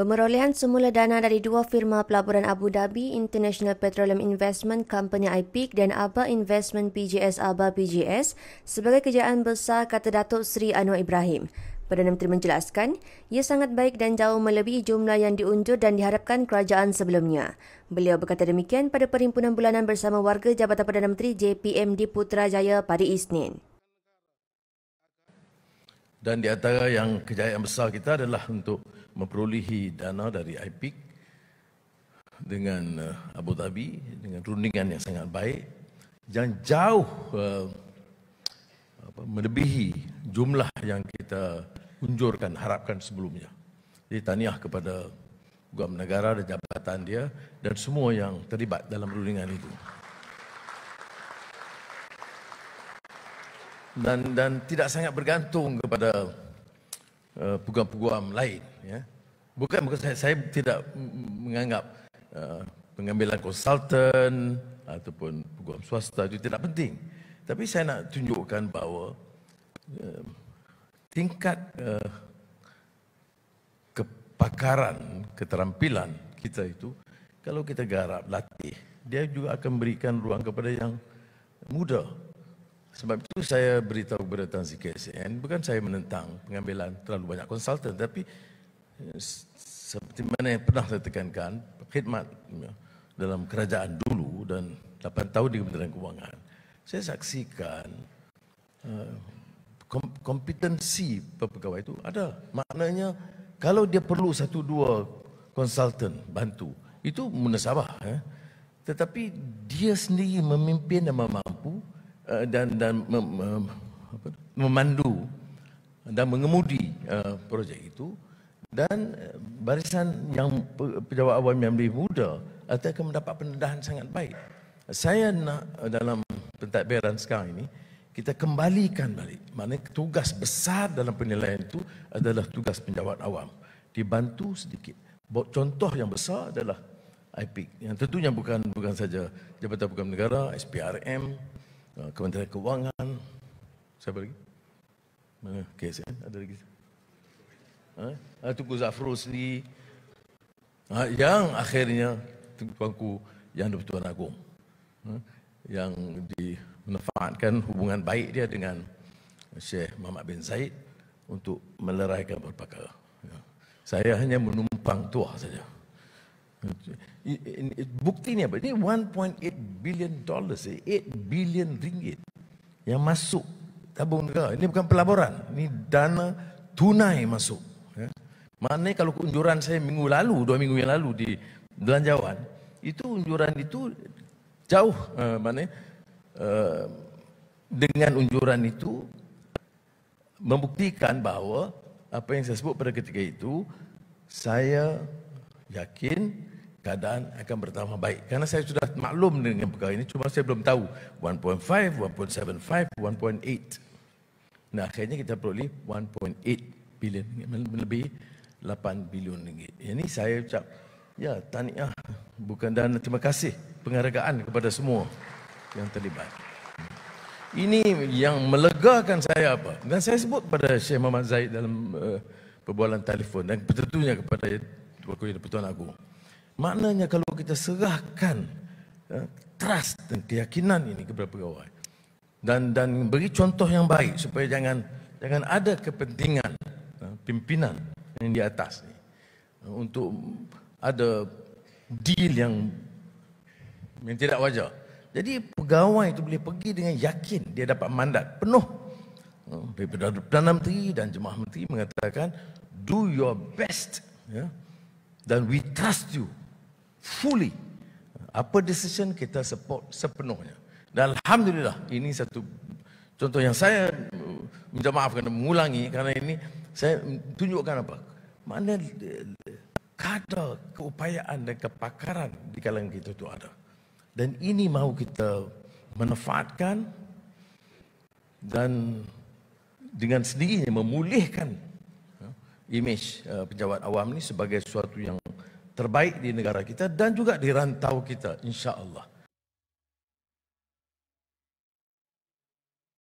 Pemerolehan semula dana dari dua firma pelaburan Abu Dhabi International Petroleum Investment Company IPIC dan ABA Investment PJS ABA PJS sebagai kejayaan besar kata Datuk Seri Anwar Ibrahim. Perdana Menteri menjelaskan, ia sangat baik dan jauh melebihi jumlah yang diunjur dan diharapkan kerajaan sebelumnya. Beliau berkata demikian pada perhimpunan bulanan bersama warga Jabatan Perdana Menteri JPM di Putrajaya pada Isnin. Dan di antara yang kejayaan besar kita adalah untuk memperolehi dana dari IPIC dengan eh, Abu Dhabi dengan rundingan yang sangat baik yang jauh eh, apa, melebihi jumlah yang kita unjurkan harapkan sebelumnya. Jadi taniah kepada Guam Negara dan jabatan dia dan semua yang terlibat dalam rundingan itu. dan dan tidak sangat bergantung kepada uh, peguam-peguam lain ya. Bukan bukan saya, saya tidak menganggap uh, pengambilan konsultan ataupun peguam swasta itu tidak penting. Tapi saya nak tunjukkan bahawa uh, tingkat uh, kepakaran, keterampilan kita itu kalau kita garap latih, dia juga akan berikan ruang kepada yang muda sebab itu saya beritahu kepada Tan Sri KSN, bukan saya menentang pengambilan terlalu banyak konsultan, tapi eh, seperti mana yang pernah saya tekankan, khidmat ya, dalam kerajaan dulu dan 8 tahun di Kementerian Keuangan, saya saksikan eh, kompetensi pegawai itu ada. Maknanya kalau dia perlu satu dua konsultan bantu, itu munasabah. Eh? Tetapi dia sendiri memimpin dan mampu Eh, dan dan memandu dan mengemudi eh, projek itu dan eh, barisan yang pejabat awam yang lebih muda akan mendapat pendedahan sangat baik. Saya nak dalam pentadbiran sekarang ini kita kembalikan balik. Mana tugas besar dalam penilaian itu adalah tugas pejabat awam dibantu sedikit. Contoh yang besar adalah IPIC yang tentunya bukan bukan saja Jabatan Pegawai Negara, SPRM, Ah, Kementerian Keuangan. Siapa lagi? Mana KSN? Ada lagi? Ha? Ah, Tunku Zafro sendiri. Ha? Yang akhirnya Tuanku Yang Dipertuan Agong. Ha? Yang dimanfaatkan hubungan baik dia dengan Syekh Muhammad bin Zaid untuk meleraikan perkara. Ya. Saya hanya menumpang tuah saja. Ha, bukti ni apa? Ini 1.8 billion dollars, 8 eh, billion ringgit yang masuk tabung negara. Ini bukan pelaburan, ini dana tunai masuk. Ya. Maknanya kalau kunjuran saya minggu lalu, dua minggu yang lalu di belanjawan, itu unjuran itu jauh uh, maknanya, uh, dengan unjuran itu membuktikan bahawa apa yang saya sebut pada ketika itu, saya yakin keadaan akan bertambah baik. Karena saya sudah maklum dengan perkara ini, cuma saya belum tahu 1.5, 1.75, 1.8. Nah, akhirnya kita perlu 1.8 bilion lebih 8 bilion ringgit. Ini saya ucap, ya, taniah, bukan dan terima kasih penghargaan kepada semua yang terlibat. Ini yang melegakan saya apa? Dan saya sebut kepada Syekh Muhammad Zaid dalam uh, perbualan telefon dan tentunya kepada Tuan Kuih Pertuan Agung. Maknanya kalau kita serahkan ya, trust dan keyakinan ini kepada pegawai dan dan beri contoh yang baik supaya jangan jangan ada kepentingan ya, pimpinan yang di atas ni ya, untuk ada deal yang yang tidak wajar. Jadi pegawai itu boleh pergi dengan yakin dia dapat mandat penuh. Perdana Menteri dan Jemaah Menteri mengatakan do your best ya, dan we trust you fully apa decision kita support sepenuhnya dan alhamdulillah ini satu contoh yang saya uh, minta maaf kerana mengulangi kerana ini saya tunjukkan apa mana kadar keupayaan dan kepakaran di kalangan kita itu ada dan ini mahu kita manfaatkan dan dengan sendirinya memulihkan uh, image uh, pejabat awam ini sebagai suatu yang terbaik di negara kita dan juga di rantau kita insya-Allah.